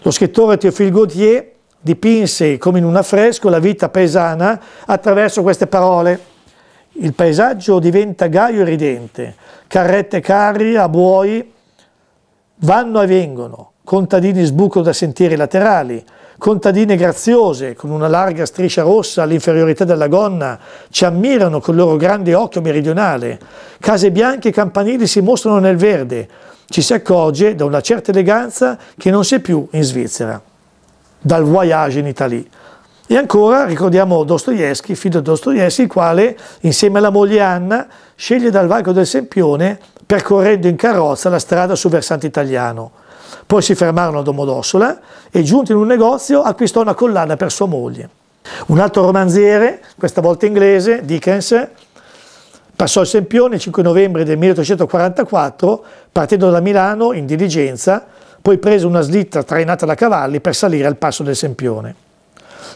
Lo scrittore Théophile Gautier dipinse come in un affresco la vita paesana attraverso queste parole. Il paesaggio diventa gaio e ridente, carrette carri a buoi vanno e vengono, contadini sbucano da sentieri laterali, contadine graziose con una larga striscia rossa all'inferiorità della gonna ci ammirano col loro grande occhio meridionale, case bianche e campanili si mostrano nel verde, ci si accorge da una certa eleganza che non si è più in Svizzera, dal voyage in Italia. E ancora ricordiamo Dostoevsky, figlio di Dostoevsky, il quale insieme alla moglie Anna sceglie dal varco del Sempione percorrendo in carrozza la strada sul versante italiano. Poi si fermarono a Domodossola e giunto in un negozio acquistò una collana per sua moglie. Un altro romanziere, questa volta inglese, Dickens, passò il Sempione il 5 novembre del 1844 partendo da Milano in diligenza, poi prese una slitta trainata da cavalli per salire al passo del Sempione.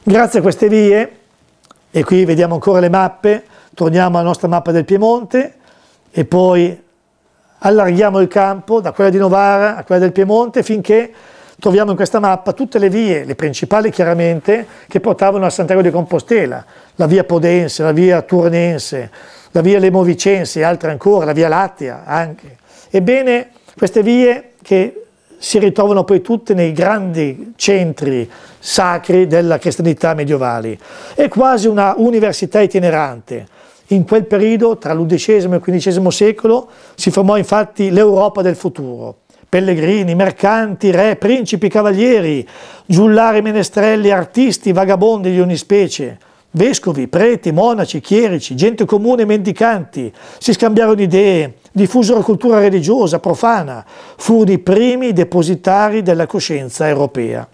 Grazie a queste vie, e qui vediamo ancora le mappe, torniamo alla nostra mappa del Piemonte e poi allarghiamo il campo da quella di Novara a quella del Piemonte finché troviamo in questa mappa tutte le vie, le principali chiaramente, che portavano a Santiago di Compostela, la via Podense, la via Turnense, la via Lemovicense e altre ancora, la via Lattea anche. Ebbene, queste vie che si ritrovano poi tutte nei grandi centri sacri della cristianità medievale. È quasi una università itinerante. In quel periodo, tra l'undicesimo e il quindicesimo secolo, si formò infatti l'Europa del futuro. Pellegrini, mercanti, re, principi, cavalieri, giullari, menestrelli, artisti, vagabondi di ogni specie, vescovi, preti, monaci, chierici, gente comune, mendicanti, si scambiarono idee, diffusero cultura religiosa, profana, furono i primi depositari della coscienza europea.